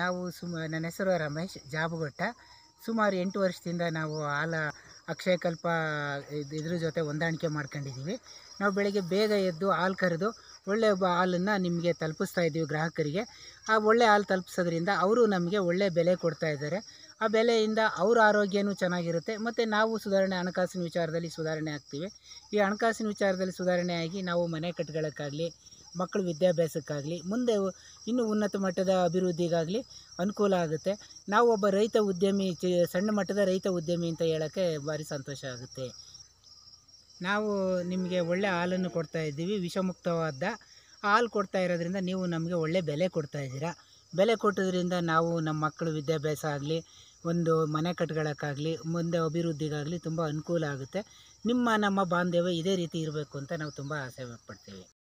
ನಾವು ಸುಮ ನನ್ನ ಹೆಸರು ರಮೇಶ್ ಜಾಬುಗೊಟ್ಟ ಸುಮಾರು ಎಂಟು ವರ್ಷದಿಂದ ನಾವು ಹಾಲ ಅಕ್ಷಯಕಲ್ಪ ಇದ್ರ ಜೊತೆ ಹೊಂದಾಣಿಕೆ ಮಾಡ್ಕೊಂಡಿದ್ದೀವಿ ನಾವು ಬೆಳಗ್ಗೆ ಬೇಗ ಎದ್ದು ಹಾಲು ಕರೆದು ಒಳ್ಳೆ ಹಾಲನ್ನು ನಿಮಗೆ ತಲುಪಿಸ್ತಾ ಇದ್ದೀವಿ ಗ್ರಾಹಕರಿಗೆ ಆ ಒಳ್ಳೆ ಹಾಲು ತಲುಪಿಸೋದ್ರಿಂದ ಅವರು ನಮಗೆ ಒಳ್ಳೆ ಬೆಲೆ ಕೊಡ್ತಾ ಇದ್ದಾರೆ ಆ ಬೆಲೆಯಿಂದ ಅವ್ರ ಆರೋಗ್ಯನೂ ಚೆನ್ನಾಗಿರುತ್ತೆ ಮತ್ತು ನಾವು ಸುಧಾರಣೆ ಹಣಕಾಸಿನ ವಿಚಾರದಲ್ಲಿ ಸುಧಾರಣೆ ಆಗ್ತೀವಿ ಈ ಹಣಕಾಸಿನ ವಿಚಾರದಲ್ಲಿ ಸುಧಾರಣೆ ಆಗಿ ನಾವು ಮನೆ ಕಟ್ಕೊಳ್ಳೋಕ್ಕಾಗಲಿ ಮಕ್ಕಳ ವಿದ್ಯಾಭ್ಯಾಸಕ್ಕಾಗಲಿ ಮುಂದೆ ಇನ್ನೂ ಉನ್ನತ ಮಟ್ಟದ ಅಭಿವೃದ್ಧಿಗಾಗಲಿ ಅನುಕೂಲ ಆಗುತ್ತೆ ನಾವು ಒಬ್ಬ ರೈತ ಉದ್ಯಮಿ ಚಿ ಸಣ್ಣ ಮಟ್ಟದ ರೈತ ಉದ್ಯಮಿ ಅಂತ ಹೇಳೋಕ್ಕೆ ಭಾರಿ ಸಂತೋಷ ಆಗುತ್ತೆ ನಾವು ನಿಮಗೆ ಒಳ್ಳೆ ಹಾಲನ್ನು ಕೊಡ್ತಾ ಇದ್ದೀವಿ ವಿಷಮುಕ್ತವಾದ ಹಾಲು ಕೊಡ್ತಾ ಇರೋದ್ರಿಂದ ನೀವು ನಮಗೆ ಒಳ್ಳೆ ಬೆಲೆ ಕೊಡ್ತಾ ಇದ್ದೀರಾ ಬೆಲೆ ಕೊಟ್ಟೋದ್ರಿಂದ ನಾವು ನಮ್ಮ ಮಕ್ಕಳ ವಿದ್ಯಾಭ್ಯಾಸ ಆಗಲಿ ಒಂದು ಮನೆ ಕಟ್ಕೊಳ್ಳೋಕ್ಕಾಗಲಿ ಮುಂದೆ ಅಭಿವೃದ್ಧಿಗಾಗಲಿ ತುಂಬ ಅನುಕೂಲ ಆಗುತ್ತೆ ನಿಮ್ಮ ನಮ್ಮ ಬಾಂಧವ್ಯ ಇದೇ ರೀತಿ ಇರಬೇಕು ಅಂತ ನಾವು ತುಂಬ ಆಸೆ ಪಡ್ತೀವಿ